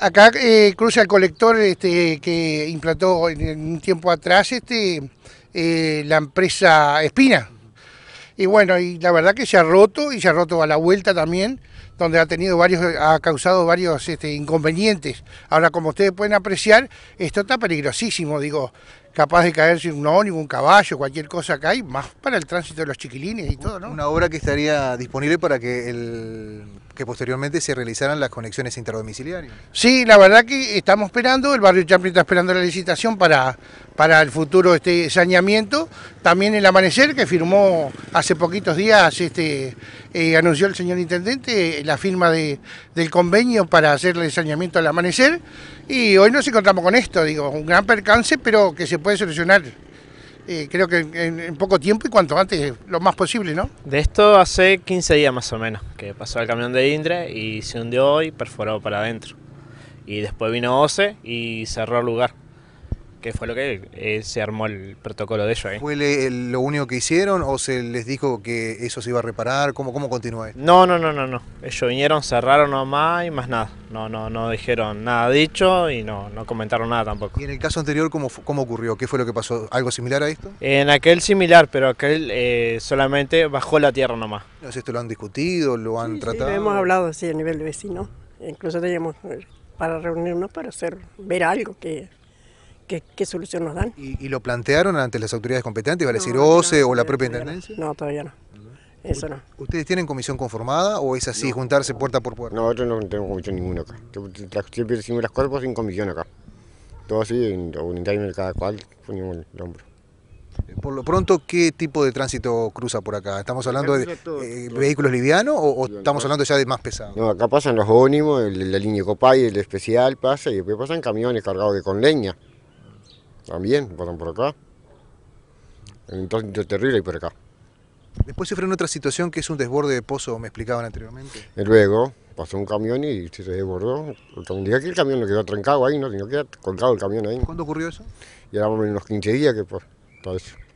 Acá eh, cruza el colector este, que implantó en un tiempo atrás este, eh, la empresa Espina. Y bueno, y la verdad que se ha roto y se ha roto a la vuelta también, donde ha tenido varios, ha causado varios este, inconvenientes. Ahora, como ustedes pueden apreciar, esto está peligrosísimo, digo, capaz de caerse un ónibus, un caballo, cualquier cosa que hay, más para el tránsito de los chiquilines y todo, ¿no? Una obra que estaría disponible para que el que posteriormente se realizaran las conexiones interdomiciliarias. Sí, la verdad que estamos esperando, el barrio Champlain está esperando la licitación para, para el futuro este saneamiento. También el amanecer que firmó hace poquitos días, este, eh, anunció el señor intendente la firma de, del convenio para hacerle el saneamiento al amanecer. Y hoy nos encontramos con esto, digo, un gran percance, pero que se puede solucionar creo que en, poco tiempo y cuanto antes, lo más posible, ¿no? De esto hace 15 días más o menos, que pasó el camión de Indre y se hundió y perforó para adentro. Y después vino OCE y cerró el lugar que fue lo que eh, se armó el protocolo de ellos. ahí. ¿Fue lo único que hicieron o se les dijo que eso se iba a reparar? ¿Cómo, cómo continúa esto? No, no, no, no, no. Ellos vinieron, cerraron nomás y más nada. No, no, no dijeron nada dicho y no, no comentaron nada tampoco. ¿Y en el caso anterior cómo, cómo ocurrió? ¿Qué fue lo que pasó? ¿Algo similar a esto? En aquel similar, pero aquel eh, solamente bajó la tierra nomás. No sé, ¿esto lo han discutido? ¿Lo han tratado? Sí, hemos hablado, así a nivel de vecino. Incluso teníamos eh, para reunirnos para hacer, ver algo que qué, solución nos dan. ¿Y, lo plantearon ante las autoridades competentes? ¿Iba a decir OCE o la propia intendencia? No, todavía no. Eso no. ¿Ustedes tienen comisión conformada o es así, juntarse puerta por puerta? No, yo no tengo comisión ninguna acá. Siempre decimos las cuerpos sin comisión acá. Todo así, unitario cada cual, ponemos el hombro. Eh, por lo pronto, ¿qué tipo de tránsito cruza por acá? ¿Estamos hablando de eh, vehículos livianos o, estamos hablando ya de más pesados? No, acá pasan los ónimos, la línea Copay, el especial pasa y después pasan camiones cargados de con leña también, pasan por acá. En un tránsito terrible y por acá. Después sufren otra situación que es un desborde de pozo, me explicaban anteriormente. luego pasó un camión y se desbordó. Día que el camión no quedó trancado ahí, no, sino que colgado el camión ahí. ¿Cuándo ocurrió eso? Y ahora unos 15 días que pues todo eso.